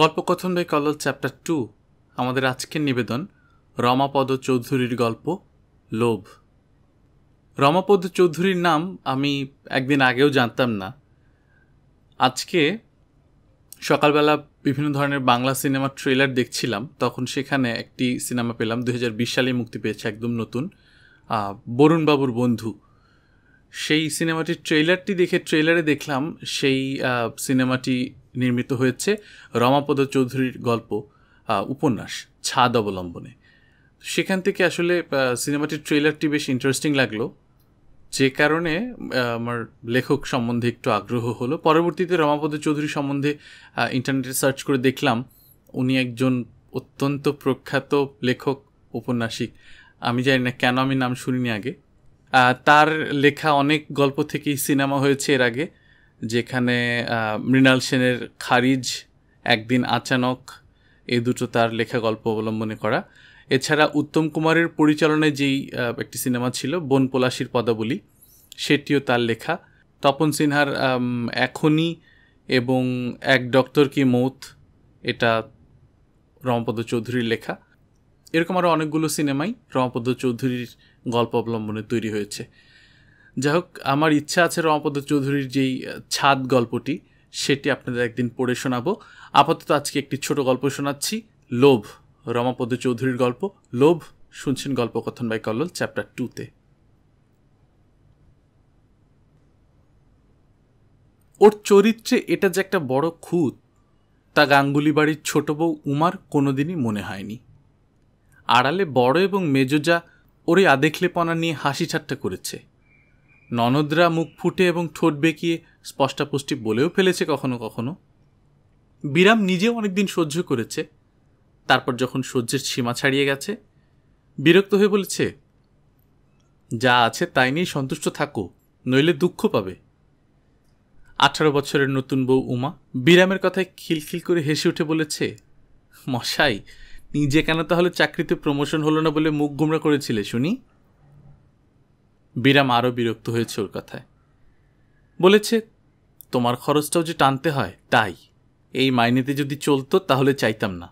গল্পকথন by Kallol chapter two আমাদের আজকের নিবেদন রমাপদ চৌধুরীর গল্প লোভ রমাপদ চৌধুরীর নাম আমি একদিন আগেও জানতাম না আজকে সকালবেলা বিভিন্ন ধরনের বাংলা সিনেমার ট্রেলার দেখছিলাম তখন সেখানে একটি সিনেমা পেলাম দু হাজার সালে মুক্তি পেয়েছে একদম নতুন বরুণবাবুর বন্ধু সেই সিনেমাটির ট্রেলারটি দেখে ট্রেলারে দেখলাম সেই সিনেমাটি নির্মিত হয়েছে রমাপদ চৌধুরীর গল্প উপন্যাস ছাদ অবলম্বনে সেখান থেকে আসলে সিনেমাটির ট্রেলারটি বেশ ইন্টারেস্টিং লাগলো যে কারণে আমার লেখক সম্বন্ধে একটু আগ্রহ হলো পরবর্তীতে রমাপদ চৌধুরী সম্বন্ধে ইন্টারনেটে সার্চ করে দেখলাম উনি একজন অত্যন্ত প্রখ্যাত লেখক উপন্যাসিক আমি জানি না কেন আমি নাম শুনিনি আগে তার লেখা অনেক গল্প থেকেই সিনেমা হয়েছে এর আগে যেখানে মৃণাল সেনের খারিজ একদিন আচানক এই দুটো তার লেখা গল্প অবলম্বনে করা এছাড়া উত্তম কুমারের পরিচালনায় যেই একটি সিনেমা ছিল বন পলাশির পদাবলী সেটিও তার লেখা তপন সিনহার এখনই এবং এক ডক্টর কি মৌত এটা রমাপদ চৌধুরীর লেখা এরকম আরও অনেকগুলো সিনেমাই রমাপদ চৌধুরীর গল্প অবলম্বনে তৈরি হয়েছে যাই হোক আমার ইচ্ছা আছে রমাপদ চৌধুরীর যেই ছাদ গল্পটি সেটি আপনাদের একদিন পড়ে শোনাবো আপাতত আজকে একটি ছোট গল্প শোনাচ্ছি লোভ রমাপদ চৌধুরীর গল্প লোভ শুনছেন গল্প কথন বাই কল্লোল চ্যাপ্টার টুতে ওর চরিত্রে এটা যে একটা বড় খুঁত তা গাঙ্গুলি বাড়ির ছোট বউ উমার কোনোদিনই মনে হয়নি আড়ালে বড় এবং মেজজা আদেখলে আদেখলেপনা নিয়ে হাসি ঠাট্টা করেছে ননদরা মুখ ফুটে এবং ঠোঁট বেঁকিয়ে স্পষ্টাপুষ্টি বলেও ফেলেছে কখনো কখনো বিরাম নিজেও অনেকদিন সহ্য করেছে তারপর যখন সহ্যের সীমা ছাড়িয়ে গেছে বিরক্ত হয়ে বলেছে যা আছে তাই নিয়ে সন্তুষ্ট থাকো নইলে দুঃখ পাবে আঠারো বছরের নতুন বউ উমা বিরামের কথায় খিলখিল করে হেসে উঠে বলেছে মশাই নিজে কেন তাহলে চাকরিতে প্রমোশন হলো না বলে মুখ গুমরা করেছিলে শুনি বিরাম আরও বিরক্ত হয়েছে ওর কথায় বলেছে তোমার খরচটাও যে টানতে হয় তাই এই মাইনেতে যদি চলতো তাহলে চাইতাম না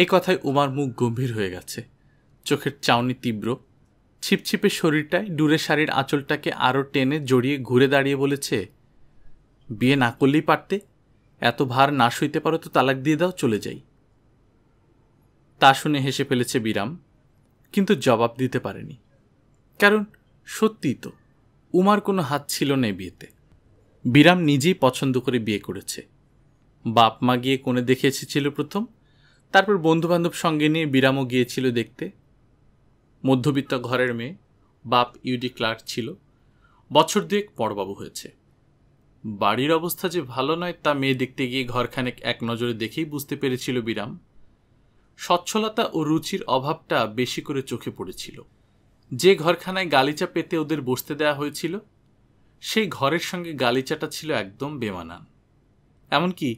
এই কথায় উমার মুখ গম্ভীর হয়ে গেছে চোখের চাউনি তীব্র ছিপছিপে শরীরটায় ডুরে শাড়ির আঁচলটাকে আরও টেনে জড়িয়ে ঘুরে দাঁড়িয়ে বলেছে বিয়ে না করলেই পারতে এত ভার না সইতে পারো তো তালাক দিয়ে দাও চলে যাই তা শুনে হেসে ফেলেছে বিরাম কিন্তু জবাব দিতে পারেনি কারণ সত্যিই তো উমার কোনো হাত ছিল না বিয়েতে বিরাম নিজেই পছন্দ করে বিয়ে করেছে বাপ মা গিয়ে কোণে দেখে এসেছিল প্রথম তারপর বন্ধুবান্ধব সঙ্গে নিয়ে বিরামও গিয়েছিল দেখতে মধ্যবিত্ত ঘরের মেয়ে বাপ ইউডি ক্লার্ক ছিল বছর দুয়েক বড়বাবু হয়েছে বাড়ির অবস্থা যে ভালো নয় তা মেয়ে দেখতে গিয়ে ঘরখানেক এক নজরে দেখেই বুঝতে পেরেছিল বিরাম স্বচ্ছলতা ও রুচির অভাবটা বেশি করে চোখে পড়েছিল যে ঘরখানায় গালিচা পেতে ওদের বসতে দেওয়া হয়েছিল সেই ঘরের সঙ্গে গালিচাটা ছিল একদম বেমানান এমনকি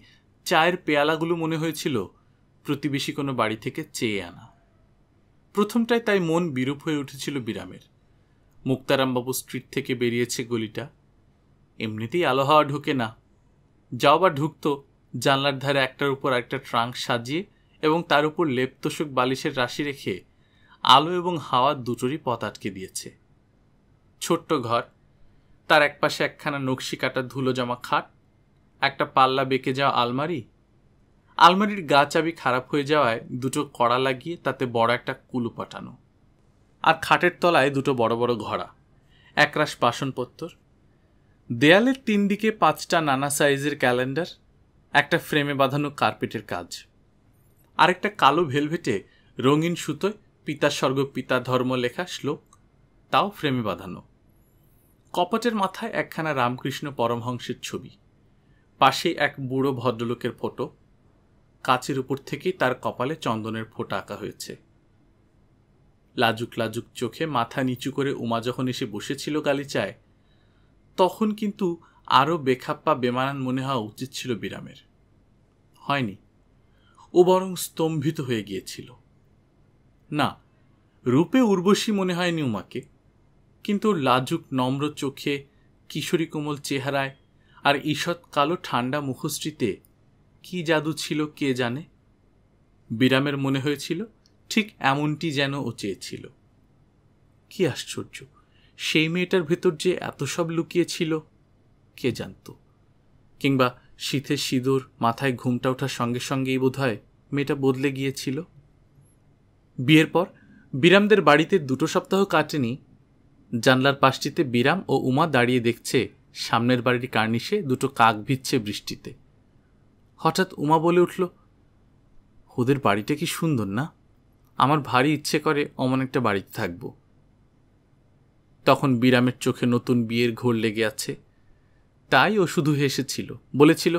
চায়ের পেয়ালাগুলো মনে হয়েছিল প্রতিবেশী কোনো বাড়ি থেকে চেয়ে আনা প্রথমটায় তাই মন বিরূপ হয়ে উঠেছিল বিরামের মুক্তারামবাবু স্ট্রিট থেকে বেরিয়েছে গলিটা এমনিতেই আলো হাওয়া ঢোকে না যাও বা ঢুকতো জানলার ধারে একটার উপর একটা ট্রাঙ্ক সাজিয়ে এবং তার উপর লেপতোষক বালিশের রাশি রেখে আলো এবং হাওয়া দুটোরই পথ আটকে দিয়েছে ছোট্ট ঘর তার একপাশে একখানা নকশি কাটা ধুলো জমা খাট একটা পাল্লা বেঁকে যাওয়া আলমারি আলমারির গা চাবি খারাপ হয়ে যাওয়ায় দুটো কড়া লাগিয়ে তাতে বড় একটা কুলু পাঠানো আর খাটের তলায় দুটো বড় বড় ঘড়া একরাশ বাসনপত্তর দেয়ালের তিন দিকে পাঁচটা নানা সাইজের ক্যালেন্ডার একটা ফ্রেমে বাঁধানো কার্পেটের কাজ আর একটা কালো ভেলভেটে রঙিন সুতোয় পিতা স্বর্গ পিতা ধর্ম লেখা শ্লোক তাও ফ্রেমে বাঁধানো কপটের মাথায় একখানা রামকৃষ্ণ পরমহংসের ছবি পাশে এক বুড়ো ভদ্রলোকের ফটো কাচের উপর থেকেই তার কপালে চন্দনের ফোঁটা আঁকা হয়েছে লাজুক লাজুক চোখে মাথা নিচু করে উমা যখন এসে বসেছিল গালিচায় তখন কিন্তু আরও বেখাপ্পা বেমানান মনে হওয়া উচিত ছিল বিরামের হয়নি ও বরং স্তম্ভিত হয়ে গিয়েছিল না রূপে উর্বশী মনে হয় নিউমাকে কিন্তু লাজুক নম্র চোখে কিশোরী কোমল চেহারায় আর ঈষৎ কালো ঠান্ডা মুখশ্রীতে কি জাদু ছিল কে জানে বিরামের মনে হয়েছিল ঠিক এমনটি যেন ও চেয়েছিল কি আশ্চর্য সেই মেয়েটার ভেতর যে এত সব লুকিয়েছিল কে জানত কিংবা শীতের সিঁদুর মাথায় ঘুমটা ওঠার সঙ্গে সঙ্গেই বোধহয় মেয়েটা বদলে গিয়েছিল বিয়ের পর বিরামদের বাড়িতে দুটো সপ্তাহ কাটেনি জানলার পাশটিতে বিরাম ও উমা দাঁড়িয়ে দেখছে সামনের বাড়ির কার্নিশে দুটো কাক ভিজছে বৃষ্টিতে হঠাৎ উমা বলে উঠল ওদের বাড়িটা কি সুন্দর না আমার ভারী ইচ্ছে করে অমন একটা বাড়িতে থাকবো তখন বিরামের চোখে নতুন বিয়ের ঘোর লেগে আছে তাই ও শুধু হেসেছিল বলেছিল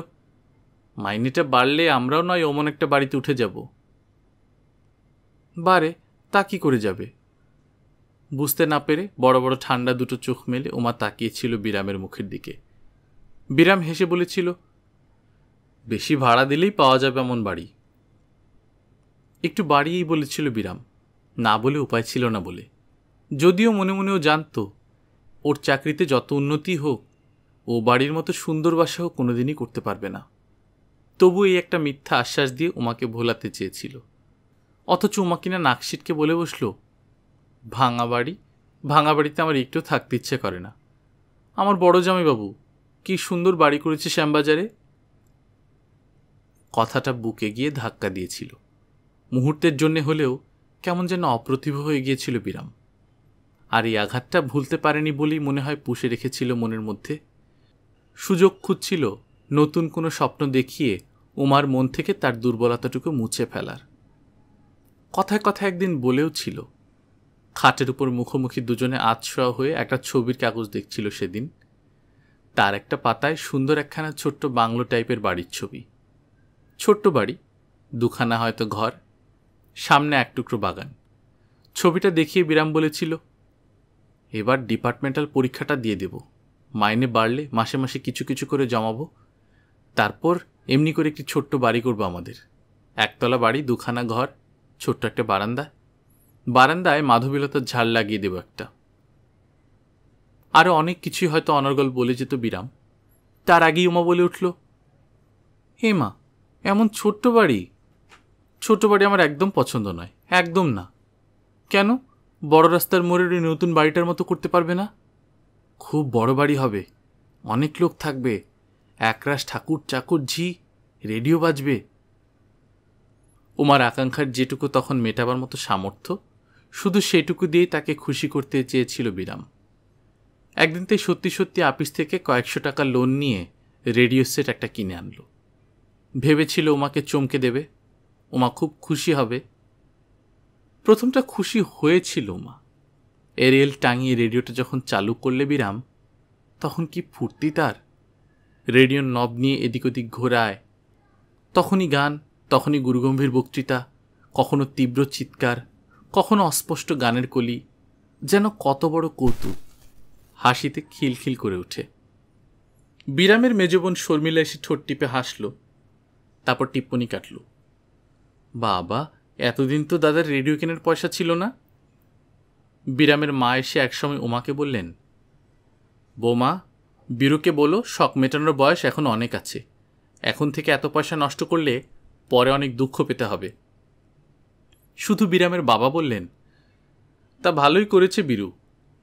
মাইনেটা বাড়লে আমরাও নয় অমন একটা বাড়িতে উঠে যাব বারে তা কী করে যাবে বুঝতে না পেরে বড় বড় ঠান্ডা দুটো চোখ মেলে ওমা তাকিয়েছিল বিরামের মুখের দিকে বিরাম হেসে বলেছিল বেশি ভাড়া দিলেই পাওয়া যাবে এমন বাড়ি একটু বাড়িয়েই বলেছিল বিরাম না বলে উপায় ছিল না বলে যদিও মনে মনেও জানত ওর চাকরিতে যত উন্নতি হোক ও বাড়ির মতো সুন্দর বাসাও কোনোদিনই করতে পারবে না তবু এই একটা মিথ্যা আশ্বাস দিয়ে উমাকে ভোলাতে চেয়েছিল অথচ উমা কিনা নাকশিটকে বলে বসল ভাঙা বাড়ি ভাঙা বাড়িতে আমার একটু থাকতে ইচ্ছে করে না আমার বড় জামাইবাবু কি সুন্দর বাড়ি করেছে শ্যামবাজারে কথাটা বুকে গিয়ে ধাক্কা দিয়েছিল মুহূর্তের জন্যে হলেও কেমন যেন অপ্রতিভ হয়ে গিয়েছিল বিরাম আর এই আঘাতটা ভুলতে পারেনি বলেই মনে হয় পুষে রেখেছিল মনের মধ্যে সুযোগ খুঁজছিল নতুন কোনো স্বপ্ন দেখিয়ে উমার মন থেকে তার দুর্বলতাটুকু মুছে ফেলার কথায় কথায় একদিন বলেও ছিল খাটের উপর মুখোমুখি দুজনে আতশোয়া হয়ে একটা ছবির কাগজ দেখছিল সেদিন তার একটা পাতায় সুন্দর একখানা ছোট্ট বাংলো টাইপের বাড়ির ছবি ছোট্ট বাড়ি দুখানা হয়তো ঘর সামনে এক টুকরো বাগান ছবিটা দেখিয়ে বিরাম বলেছিল এবার ডিপার্টমেন্টাল পরীক্ষাটা দিয়ে দেব মাইনে বাড়লে মাসে মাসে কিছু কিছু করে জমাবো তারপর এমনি করে একটি ছোট্ট বাড়ি করবো আমাদের একতলা বাড়ি দুখানা ঘর ছোট্ট একটা বারান্দা বারান্দায় মাধবীলতার ঝাল লাগিয়ে দেব একটা আরও অনেক কিছুই হয়তো অনর্গল বলে যেত বিরাম তার আগেই উমা বলে উঠল হে মা এমন ছোট্ট বাড়ি ছোট্ট বাড়ি আমার একদম পছন্দ নয় একদম না কেন বড় রাস্তার মোড়ের ওই নতুন বাড়িটার মতো করতে পারবে না খুব বড় বাড়ি হবে অনেক লোক থাকবে একরাশ ঠাকুর চাকুর ঝি রেডিও বাজবে ওমার আকাঙ্ক্ষার যেটুকু তখন মেটাবার মতো সামর্থ্য শুধু সেটুকু দিয়েই তাকে খুশি করতে চেয়েছিল বিরাম একদিন তাই সত্যি সত্যি আপিস থেকে কয়েকশো টাকা লোন নিয়ে রেডিও সেট একটা কিনে আনলো ভেবেছিল ওমাকে চমকে দেবে ওমা খুব খুশি হবে প্রথমটা খুশি হয়েছিল ওমা এরিয়েল টাঙিয়ে রেডিওটা যখন চালু করলে বিরাম তখন কি ফুর্তি তার রেডিওর নব নিয়ে এদিক ওদিক ঘোরায় তখনই গান তখনই গুরুগম্ভীর বক্তৃতা কখনো তীব্র চিৎকার কখনো অস্পষ্ট গানের কলি যেন কত বড় কৌতুক হাসিতে খিলখিল করে ওঠে বিরামের মেজবোন শর্মিলা এসে ঠোঁট টিপে হাসল তারপর টিপ্পনি কাটল বাবা এতদিন তো দাদার রেডিও কেনার পয়সা ছিল না বিরামের মা এসে একসময় উমাকে বললেন বোমা বীরুকে বলো শখ মেটানোর বয়স এখন অনেক আছে এখন থেকে এত পয়সা নষ্ট করলে পরে অনেক দুঃখ পেতে হবে শুধু বিরামের বাবা বললেন তা ভালোই করেছে বীরু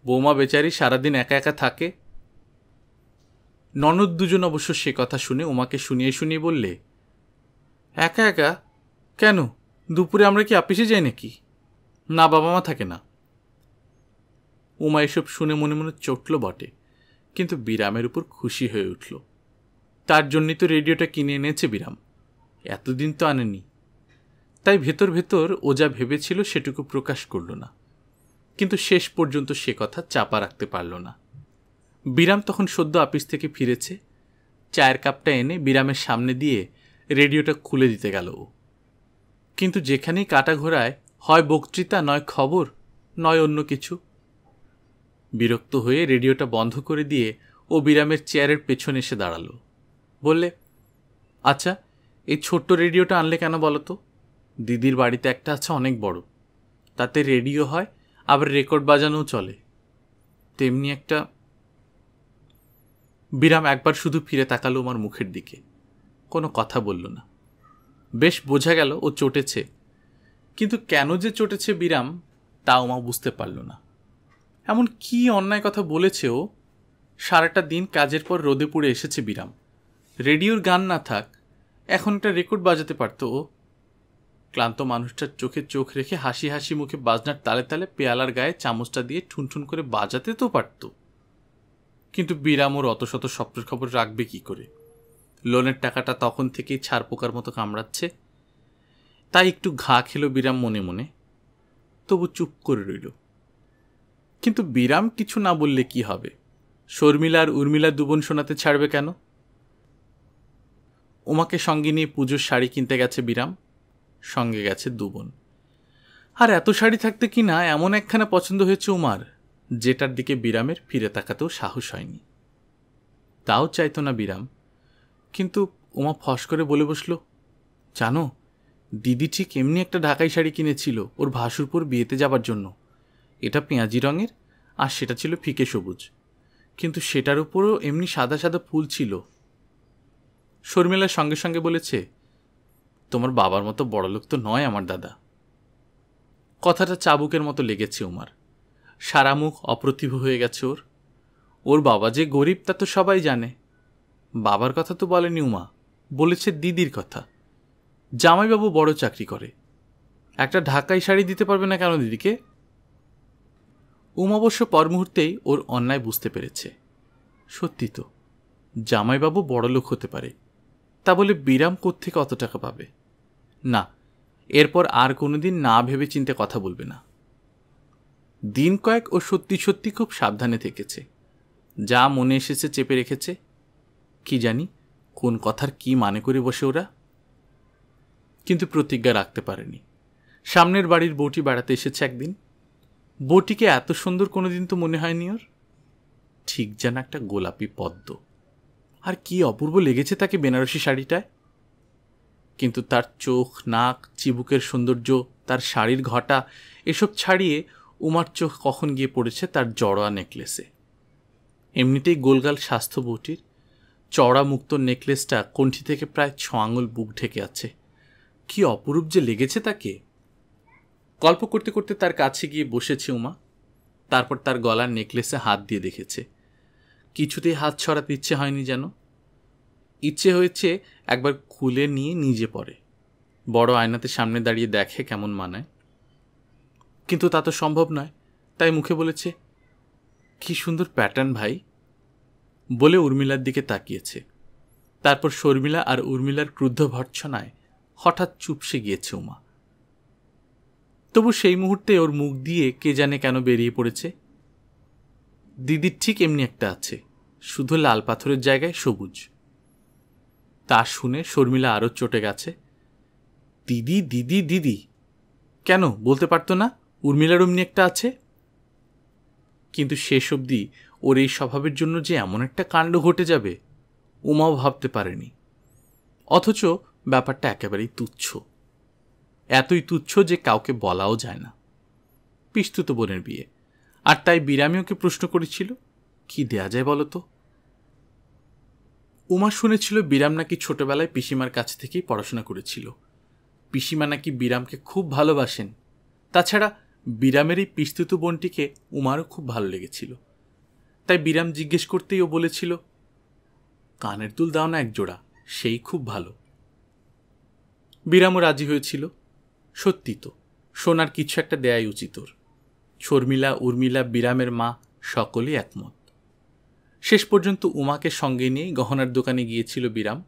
বৌমা বেচারি সারাদিন একা একা থাকে ননদ দুজন অবশ্য সে কথা শুনে উমাকে শুনিয়ে শুনিয়ে বললে একা একা কেন দুপুরে আমরা কি আপিসে যাই নাকি না বাবা মা থাকে না উমা এসব শুনে মনে মনে চটল বটে কিন্তু বিরামের উপর খুশি হয়ে উঠল তার জন্যই তো রেডিওটা কিনে এনেছে বিরাম এতদিন তো আনেনি তাই ভেতর ভেতর ও যা ভেবেছিল সেটুকু প্রকাশ করল না কিন্তু শেষ পর্যন্ত সে কথা চাপা রাখতে পারল না বিরাম তখন সদ্য আপিস থেকে ফিরেছে চায়ের কাপটা এনে বিরামের সামনে দিয়ে রেডিওটা খুলে দিতে গেল ও কিন্তু যেখানেই কাটা ঘোরায় হয় বক্তৃতা নয় খবর নয় অন্য কিছু বিরক্ত হয়ে রেডিওটা বন্ধ করে দিয়ে ও বিরামের চেয়ারের পেছনে এসে দাঁড়ালো বললে আচ্ছা এই ছোট্ট রেডিওটা আনলে কেন বলো তো দিদির বাড়িতে একটা আছে অনেক বড় তাতে রেডিও হয় আবার রেকর্ড বাজানোও চলে তেমনি একটা বিরাম একবার শুধু ফিরে তাকালো আমার মুখের দিকে কোনো কথা বলল না বেশ বোঝা গেল ও চটেছে কিন্তু কেন যে চটেছে বিরাম তা ওমা বুঝতে পারল না এমন কি অন্যায় কথা বলেছে ও সারাটা দিন কাজের পর রোদে পুড়ে এসেছে বিরাম রেডিওর গান না থাক এখন একটা রেকর্ড বাজাতে পারত ও ক্লান্ত মানুষটার চোখে চোখ রেখে হাসি হাসি মুখে বাজনার তালে তালে পেয়ালার গায়ে চামচটা দিয়ে ঠুনঠুন করে বাজাতে তো পারত কিন্তু বিরাম ওর অত শত স্বপ্নের খবর রাখবে কি করে লোনের টাকাটা তখন থেকেই ছাড় পোকার মতো কামড়াচ্ছে তাই একটু ঘা খেলো বিরাম মনে মনে তবু চুপ করে রইল কিন্তু বিরাম কিছু না বললে কি হবে শর্মিলা আর উর্মিলা দুবন শোনাতে ছাড়বে কেন ওমাকে সঙ্গে নিয়ে পুজোর শাড়ি কিনতে গেছে বিরাম সঙ্গে গেছে দুবন আর এত শাড়ি থাকতে কি না এমন একখানা পছন্দ হয়েছে উমার যেটার দিকে বিরামের ফিরে তাকাতেও সাহস হয়নি তাও চাইতো না বিরাম কিন্তু উমা ফস করে বলে বসল জানো দিদি ঠিক এমনি একটা ঢাকাই শাড়ি কিনেছিল ওর ভাসুরপুর বিয়েতে যাবার জন্য এটা পেঁয়াজি রঙের আর সেটা ছিল ফিকে সবুজ কিন্তু সেটার উপরও এমনি সাদা সাদা ফুল ছিল শর্মিলা সঙ্গে সঙ্গে বলেছে তোমার বাবার মতো বড়লোক তো নয় আমার দাদা কথাটা চাবুকের মতো লেগেছে উমার সারা মুখ অপ্রতিভ হয়ে গেছে ওর ওর বাবা যে গরিব তা তো সবাই জানে বাবার কথা তো বলেনি উমা বলেছে দিদির কথা জামাইবাবু বড় চাকরি করে একটা ঢাকাই শাড়ি দিতে পারবে না কেন দিদিকে উমা অবশ্য পর মুহূর্তেই ওর অন্যায় বুঝতে পেরেছে সত্যি তো জামাইবাবু বড়লোক হতে পারে তা বলে বিরাম কোত্থেকে অত টাকা পাবে না এরপর আর কোনোদিন না ভেবে চিনতে কথা বলবে না দিন কয়েক ও সত্যি সত্যি খুব সাবধানে থেকেছে যা মনে এসেছে চেপে রেখেছে কি জানি কোন কথার কি মানে করে বসে ওরা কিন্তু প্রতিজ্ঞা রাখতে পারেনি সামনের বাড়ির বউটি বেড়াতে এসেছে একদিন বউটিকে এত সুন্দর কোনোদিন তো মনে হয়নি ওর ঠিক যেন একটা গোলাপি পদ্ম আর কি অপূর্ব লেগেছে তাকে বেনারসি শাড়িটায় কিন্তু তার চোখ নাক চিবুকের সৌন্দর্য তার শাড়ির ঘটা এসব ছাড়িয়ে উমার চোখ কখন গিয়ে পড়েছে তার জড়োয়া নেকলেসে এমনিতেই গোলগাল স্বাস্থ্য বউটির চড়া মুক্ত নেকলেসটা কণ্ঠি থেকে প্রায় ছ আঙুল বুক ঢেকে আছে কি অপরূপ যে লেগেছে তাকে গল্প করতে করতে তার কাছে গিয়ে বসেছে উমা তারপর তার গলার নেকলেসে হাত দিয়ে দেখেছে কিছুতেই হাত ছড়াতে ইচ্ছে হয়নি যেন ইচ্ছে হয়েছে একবার খুলে নিয়ে নিজে পড়ে বড় আয়নাতে সামনে দাঁড়িয়ে দেখে কেমন মানায় কিন্তু তা তো সম্ভব নয় তাই মুখে বলেছে কি সুন্দর প্যাটার্ন ভাই বলে উর্মিলার দিকে তাকিয়েছে তারপর শর্মিলা আর উর্মিলার ক্রুদ্ধ ভর্ৎসনায় হঠাৎ চুপসে গিয়েছে উমা তবু সেই মুহূর্তে ওর মুখ দিয়ে কে জানে কেন বেরিয়ে পড়েছে দিদির ঠিক এমনি একটা আছে শুধু লাল পাথরের জায়গায় সবুজ তা শুনে শর্মিলা আরও চটে গেছে দিদি দিদি দিদি কেন বলতে পারতো না উর্মিলার অমনি একটা আছে কিন্তু শেষ অবধি ওর এই স্বভাবের জন্য যে এমন একটা কাণ্ড ঘটে যাবে উমাও ভাবতে পারেনি অথচ ব্যাপারটা একেবারেই তুচ্ছ এতই তুচ্ছ যে কাউকে বলাও যায় না পিস্তুত বোনের বিয়ে আর তাই বিরামি ওকে প্রশ্ন করেছিল কি দেয়া যায় বলো তো উমা শুনেছিল বিরাম নাকি ছোটবেলায় পিসিমার কাছ থেকেই পড়াশোনা করেছিল পিসিমা নাকি বিরামকে খুব ভালোবাসেন তাছাড়া বিরামের এই পিস্তুত বোনটিকে উমারও খুব ভালো লেগেছিল তাই বিরাম জিজ্ঞেস করতেই ও বলেছিল কানের দুল দাও না একজোড়া সেই খুব ভালো বিরামও রাজি হয়েছিল সত্যি তো সোনার কিছু একটা দেয়াই উচিত ওর শর্মিলা উর্মিলা বিরামের মা সকলেই একমত শেষ পর্যন্ত উমাকে সঙ্গে নিয়ে গহনার দোকানে গিয়েছিল বিরাম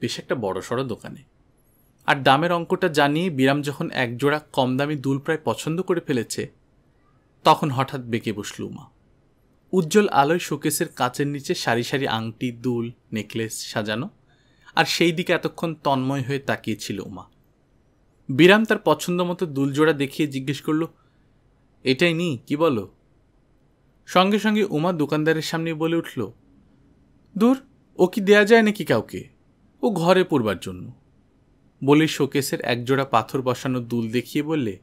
বেশ একটা বড়সড় দোকানে আর দামের অঙ্কটা জানিয়ে বিরাম যখন একজোড়া কম দামি দুল প্রায় পছন্দ করে ফেলেছে তখন হঠাৎ বেঁকে বসল উমা উজ্জ্বল আলোয় শোকেসের কাঁচের নিচে সারি সারি আংটি দুল নেকলেস সাজানো আর সেই দিকে এতক্ষণ তন্ময় হয়ে তাকিয়েছিল উমা বিরাম তার পছন্দ মতো দুলজোড়া দেখিয়ে জিজ্ঞেস করলো এটাই নি কি বলো সঙ্গে সঙ্গে উমা দোকানদারের সামনে বলে উঠল দূর ও কি দেয়া যায় নাকি কাউকে ও ঘরে পড়বার জন্য বলে শোকেসের একজোড়া পাথর বসানো দুল দেখিয়ে বললে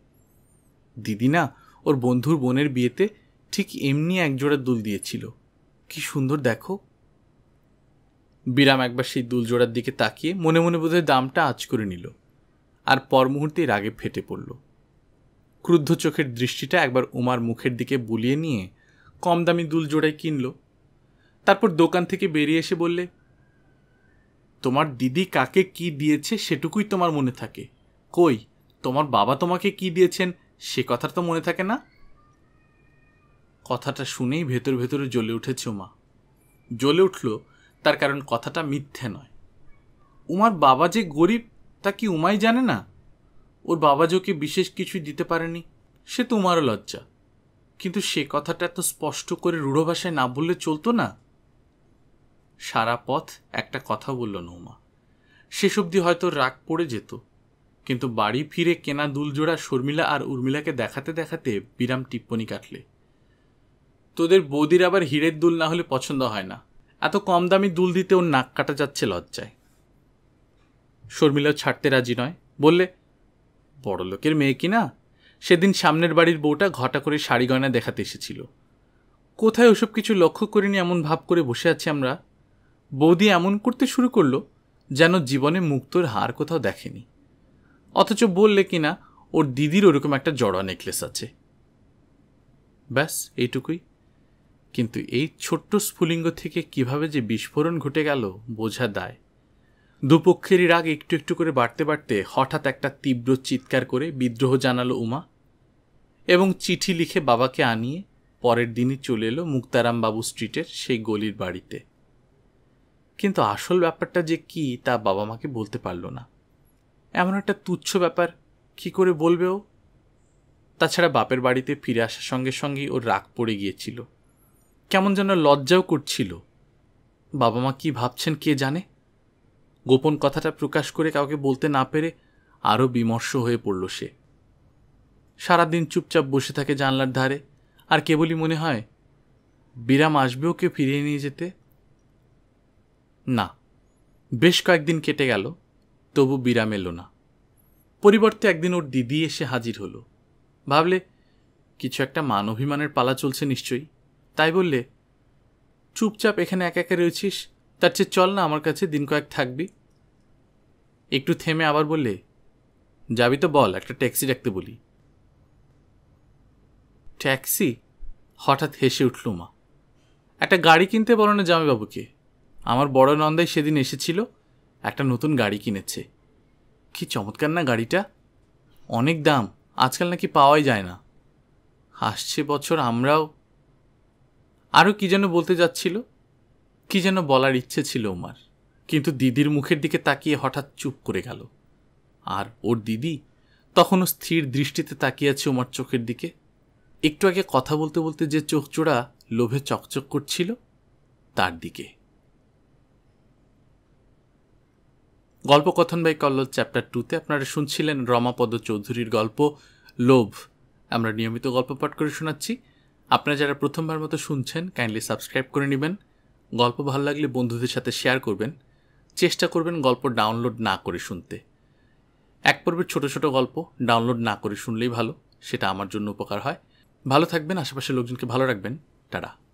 দিদি না ওর বন্ধুর বোনের বিয়েতে ঠিক এমনি একজোড়া দুল দিয়েছিল কি সুন্দর দেখো বিরাম একবার সেই দুলজোড়ার দিকে তাকিয়ে মনে মনে বোধহয় দামটা আঁচ করে নিল আর পর মুহূর্তে রাগে ফেটে পড়ল ক্রুদ্ধ চোখের দৃষ্টিটা একবার উমার মুখের দিকে বুলিয়ে নিয়ে কম দামি দুল জোড়ায় কিনল তারপর দোকান থেকে বেরিয়ে এসে বললে তোমার দিদি কাকে কি দিয়েছে সেটুকুই তোমার মনে থাকে কই তোমার বাবা তোমাকে কি দিয়েছেন সে কথা তো মনে থাকে না কথাটা শুনেই ভেতর ভেতরে জ্বলে উঠেছে উমা জ্বলে উঠল তার কারণ কথাটা মিথ্যে নয় উমার বাবা যে গরিব তা কি উমাই জানে না ওর বাবা যে ওকে বিশেষ কিছু দিতে পারেনি সে তোমারও লজ্জা কিন্তু সে কথাটা এত স্পষ্ট করে রূঢ় ভাষায় না বললে চলতো না সারা পথ একটা কথা বলল নৌমা শেষ অবধি হয়তো রাগ পড়ে যেত কিন্তু বাড়ি ফিরে কেনা দুলজোড়া শর্মিলা আর উর্মিলাকে দেখাতে দেখাতে বিরাম টিপ্পনি কাটলে তোদের বৌদির আবার হিরের দুল না হলে পছন্দ হয় না এত কম দামি দুল দিতে ওর নাক কাটা যাচ্ছে লজ্জায় শর্মিলা ছাড়তে রাজি নয় বললে বড়লোকের মেয়ে কি না সেদিন সামনের বাড়ির বউটা ঘটা করে শাড়ি গয়না দেখাতে এসেছিল কোথায় ওসব কিছু লক্ষ্য করিনি এমন ভাব করে বসে আছি আমরা বৌদি এমন করতে শুরু করলো যেন জীবনে মুক্তর হার কোথাও দেখেনি অথচ বললে কি না ওর দিদির ওরকম একটা জড়া নেকলেস আছে ব্যাস এইটুকুই কিন্তু এই ছোট্ট স্ফুলিঙ্গ থেকে কিভাবে যে বিস্ফোরণ ঘটে গেল বোঝা দায় দুপক্ষেরই রাগ একটু একটু করে বাড়তে বাড়তে হঠাৎ একটা তীব্র চিৎকার করে বিদ্রোহ জানালো উমা এবং চিঠি লিখে বাবাকে আনিয়ে পরের দিনই চলে এলো মুক্তারামবাবু স্ট্রিটের সেই গলির বাড়িতে কিন্তু আসল ব্যাপারটা যে কি তা বাবা মাকে বলতে পারল না এমন একটা তুচ্ছ ব্যাপার কি করে বলবেও তাছাড়া বাপের বাড়িতে ফিরে আসার সঙ্গে সঙ্গেই ওর রাগ পড়ে গিয়েছিল কেমন যেন লজ্জাও করছিল বাবা মা কি ভাবছেন কে জানে গোপন কথাটা প্রকাশ করে কাউকে বলতে না পেরে আরও বিমর্ষ হয়ে পড়ল সে সারাদিন চুপচাপ বসে থাকে জানলার ধারে আর কেবলই মনে হয় বিরাম আসবে ওকে ফিরিয়ে নিয়ে যেতে না বেশ কয়েকদিন কেটে গেল তবু বিরাম এলো না পরিবর্তে একদিন ওর দিদি এসে হাজির হলো ভাবলে কিছু একটা মান অভিমানের পালা চলছে নিশ্চয়ই তাই বললে চুপচাপ এখানে একা একা রয়েছিস তার চেয়ে চল না আমার কাছে দিন কয়েক থাকবি একটু থেমে আবার বললে যাবি তো বল একটা ট্যাক্সি ডাকতে বলি ট্যাক্সি হঠাৎ হেসে উঠল মা একটা গাড়ি কিনতে বলো না জামাইবাবুকে আমার বড় নন্দাই সেদিন এসেছিল একটা নতুন গাড়ি কিনেছে কি চমৎকার না গাড়িটা অনেক দাম আজকাল নাকি পাওয়াই যায় না আসছে বছর আমরাও আরও কি যেন বলতে যাচ্ছিল কি যেন বলার ইচ্ছে ছিল উমার কিন্তু দিদির মুখের দিকে তাকিয়ে হঠাৎ চুপ করে গেল আর ওর দিদি তখনও স্থির দৃষ্টিতে তাকিয়ে আছে ওমার চোখের দিকে একটু আগে কথা বলতে বলতে যে চোখ চোড়া লোভে চকচক করছিল তার দিকে গল্প কথন বাই কল্ল চ্যাপ্টার টুতে আপনারা শুনছিলেন রমাপদ চৌধুরীর গল্প লোভ আমরা নিয়মিত গল্প পাঠ করে শোনাচ্ছি আপনারা যারা প্রথমবার মতো শুনছেন কাইন্ডলি সাবস্ক্রাইব করে নেবেন গল্প ভালো লাগলে বন্ধুদের সাথে শেয়ার করবেন চেষ্টা করবেন গল্প ডাউনলোড না করে শুনতে এক পর্বের ছোট ছোট গল্প ডাউনলোড না করে শুনলেই ভালো সেটা আমার জন্য উপকার হয় ভালো থাকবেন আশেপাশের লোকজনকে ভালো রাখবেন টাটা